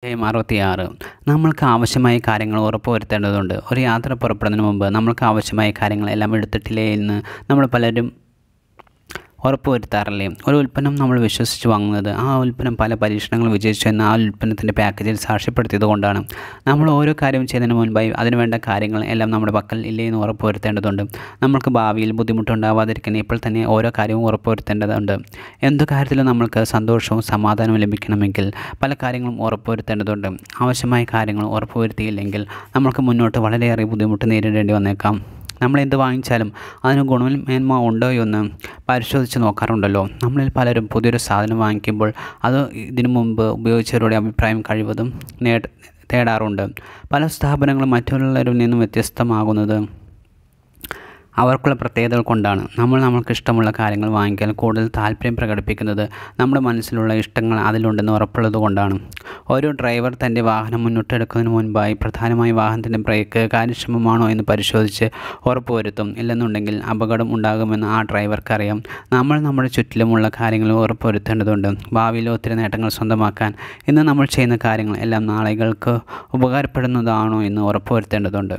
അധ്യായം അറുപത്തിയാറ് നമ്മൾക്ക് ആവശ്യമായ കാര്യങ്ങൾ ഉറപ്പുവരുത്തേണ്ടതുണ്ട് ഒരു യാത്ര പുറപ്പെടുന്നതിന് മുമ്പ് നമ്മൾക്ക് ആവശ്യമായ കാര്യങ്ങളെല്ലാം എടുത്തിട്ടില്ലേ എന്ന് നമ്മൾ പലരും ഉറപ്പുവരുത്താറില്ലേ ഒരു ഉൽപ്പന്നം നമ്മൾ വിശ്വസിച്ച് വാങ്ങുന്നത് ആ ഉൽപ്പന്നം പല പരീക്ഷണങ്ങൾ വിജയിച്ചു എന്ന ആ ഉൽപ്പന്നത്തിൻ്റെ പാക്കേജിൽ സാക്ഷ്യപ്പെടുത്തിയത് കൊണ്ടാണ് നമ്മൾ ഓരോ കാര്യം ചെയ്യുന്നതിന് മുൻപായി അതിനുവേണ്ട കാര്യങ്ങൾ എല്ലാം നമ്മുടെ പക്കൽ ഇല്ലേ എന്ന് ഉറപ്പുവരുത്തേണ്ടതുണ്ട് നമ്മൾക്ക് ഭാവിയിൽ ബുദ്ധിമുട്ടുണ്ടാവാതിരിക്കുന്ന ഇപ്പോൾ തന്നെ ഓരോ കാര്യവും ഉറപ്പുവരുത്തേണ്ടതുണ്ട് എന്തു കാര്യത്തിലും നമ്മൾക്ക് സന്തോഷവും സമാധാനവും ലഭിക്കണമെങ്കിൽ പല കാര്യങ്ങളും ഉറപ്പുവരുത്തേണ്ടതുണ്ട് ആവശ്യമായ കാര്യങ്ങൾ ഉറപ്പുവരുത്തിയില്ലെങ്കിൽ നമ്മൾക്ക് മുന്നോട്ട് വളരെയേറെ ബുദ്ധിമുട്ട് നേരിടേണ്ടി വന്നേക്കാം നമ്മൾ എന്ത് വാങ്ങിച്ചാലും അതിന് ഗുണമേന്മ ഉണ്ടോ എന്ന് പരിശോധിച്ച് നോക്കാറുണ്ടല്ലോ നമ്മളിൽ പലരും പുതിയൊരു സാധനം വാങ്ങിക്കുമ്പോൾ അത് ഇതിനു മുമ്പ് ഉപയോഗിച്ചവരുടെ അഭിപ്രായം കഴിവതും നേട തേടാറുണ്ട് പല സ്ഥാപനങ്ങളും മറ്റുള്ളവരിൽ നിന്നും വ്യത്യസ്തമാകുന്നത് അവർക്കുള്ള പ്രത്യേകതകൾ കൊണ്ടാണ് നമ്മൾ നമ്മൾക്ക് ഇഷ്ടമുള്ള കാര്യങ്ങൾ വാങ്ങിക്കാൻ കൂടുതൽ താല്പര്യം പ്രകടിപ്പിക്കുന്നത് നമ്മുടെ മനസ്സിലുള്ള ഇഷ്ടങ്ങൾ അതിലുണ്ടെന്ന് ഉറപ്പുള്ളത് കൊണ്ടാണ് ഓരോ ഡ്രൈവർ തൻ്റെ വാഹനം മുന്നോട്ടെടുക്കുന്നതിന് മുൻപായി പ്രധാനമായി വാഹനത്തിൻ്റെ ബ്രേക്ക് കാര്യക്ഷമമാണോ എന്ന് പരിശോധിച്ച് ഉറപ്പുവരുത്തും ഇല്ലെന്നുണ്ടെങ്കിൽ അപകടം ഉണ്ടാകുമെന്ന് ആ ഡ്രൈവർക്കറിയാം നമ്മൾ നമ്മുടെ ചുറ്റിലുമുള്ള കാര്യങ്ങൾ ഉറപ്പുവരുത്തേണ്ടതുണ്ട് ഭാവിയിൽ ഒത്തിരി നേട്ടങ്ങൾ സ്വന്തമാക്കാൻ ഇന്ന് നമ്മൾ ചെയ്യുന്ന കാര്യങ്ങൾ എല്ലാം നാളെകൾക്ക് ഉപകാരപ്പെടുന്നതാണോ എന്ന് ഉറപ്പുവരുത്തേണ്ടതുണ്ട്